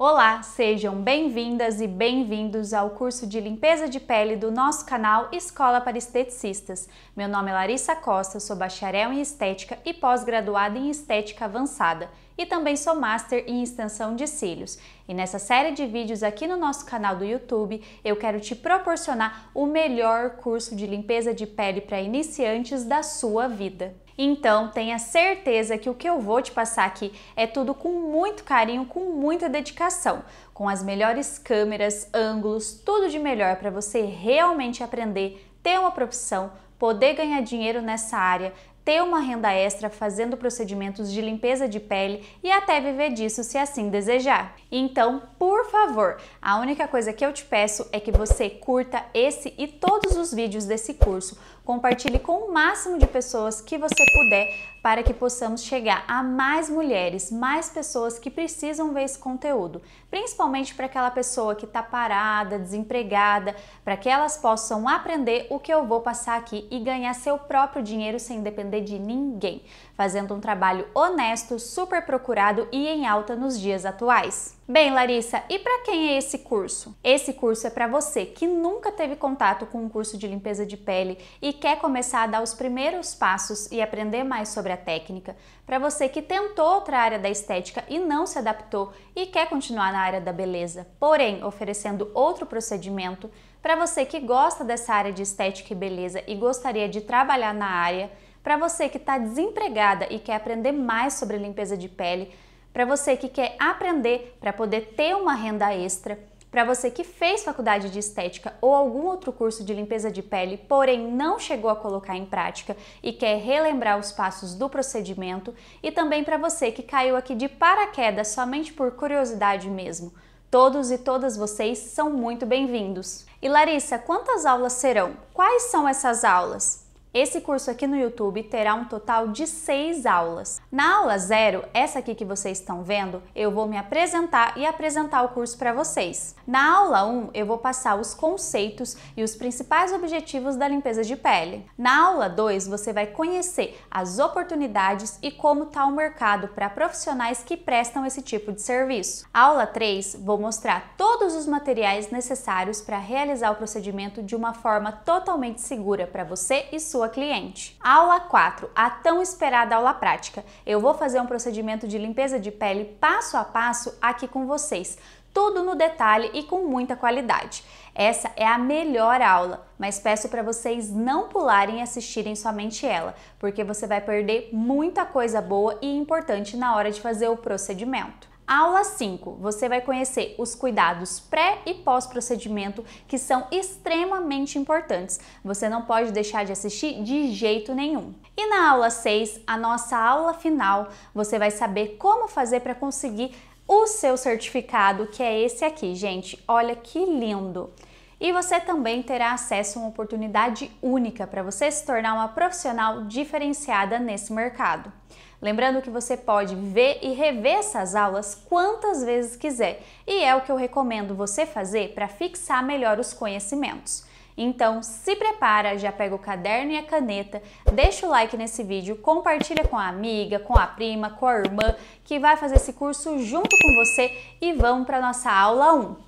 Olá, sejam bem-vindas e bem-vindos ao curso de limpeza de pele do nosso canal Escola para Esteticistas. Meu nome é Larissa Costa, sou bacharel em estética e pós-graduada em estética avançada e também sou master em extensão de cílios. E nessa série de vídeos aqui no nosso canal do YouTube, eu quero te proporcionar o melhor curso de limpeza de pele para iniciantes da sua vida. Então, tenha certeza que o que eu vou te passar aqui é tudo com muito carinho, com muita dedicação, com as melhores câmeras, ângulos, tudo de melhor para você realmente aprender, ter uma profissão, poder ganhar dinheiro nessa área, ter uma renda extra fazendo procedimentos de limpeza de pele e até viver disso se assim desejar. Então, por favor, a única coisa que eu te peço é que você curta esse e todos os vídeos desse curso, compartilhe com o máximo de pessoas que você puder para que possamos chegar a mais mulheres, mais pessoas que precisam ver esse conteúdo, principalmente para aquela pessoa que está parada, desempregada, para que elas possam aprender o que eu vou passar aqui e ganhar seu próprio dinheiro sem depender de ninguém, fazendo um trabalho honesto, super procurado e em alta nos dias atuais. Bem, Larissa, e para quem é esse curso? Esse curso é para você que nunca teve contato com um curso de limpeza de pele e quer começar a dar os primeiros passos e aprender mais sobre a técnica. Para você que tentou outra área da estética e não se adaptou e quer continuar na área da beleza, porém oferecendo outro procedimento. Para você que gosta dessa área de estética e beleza e gostaria de trabalhar na área, para você que está desempregada e quer aprender mais sobre limpeza de pele, para você que quer aprender para poder ter uma renda extra, para você que fez faculdade de estética ou algum outro curso de limpeza de pele, porém não chegou a colocar em prática e quer relembrar os passos do procedimento, e também para você que caiu aqui de paraquedas somente por curiosidade mesmo. Todos e todas vocês são muito bem-vindos. E Larissa, quantas aulas serão? Quais são essas aulas? Esse curso aqui no YouTube terá um total de seis aulas. Na aula zero, essa aqui que vocês estão vendo, eu vou me apresentar e apresentar o curso para vocês. Na aula 1, um, eu vou passar os conceitos e os principais objetivos da limpeza de pele. Na aula 2, você vai conhecer as oportunidades e como está o mercado para profissionais que prestam esse tipo de serviço. Aula 3, vou mostrar todos os materiais necessários para realizar o procedimento de uma forma totalmente segura para você e sua sua cliente. Aula 4, a tão esperada aula prática. Eu vou fazer um procedimento de limpeza de pele passo a passo aqui com vocês, tudo no detalhe e com muita qualidade. Essa é a melhor aula, mas peço para vocês não pularem e assistirem somente ela, porque você vai perder muita coisa boa e importante na hora de fazer o procedimento. Aula 5, você vai conhecer os cuidados pré e pós-procedimento que são extremamente importantes. Você não pode deixar de assistir de jeito nenhum. E na aula 6, a nossa aula final, você vai saber como fazer para conseguir o seu certificado, que é esse aqui, gente. Olha que lindo! E você também terá acesso a uma oportunidade única para você se tornar uma profissional diferenciada nesse mercado. Lembrando que você pode ver e rever essas aulas quantas vezes quiser, e é o que eu recomendo você fazer para fixar melhor os conhecimentos. Então, se prepara, já pega o caderno e a caneta, deixa o like nesse vídeo, compartilha com a amiga, com a prima, com a irmã que vai fazer esse curso junto com você e vamos para nossa aula 1.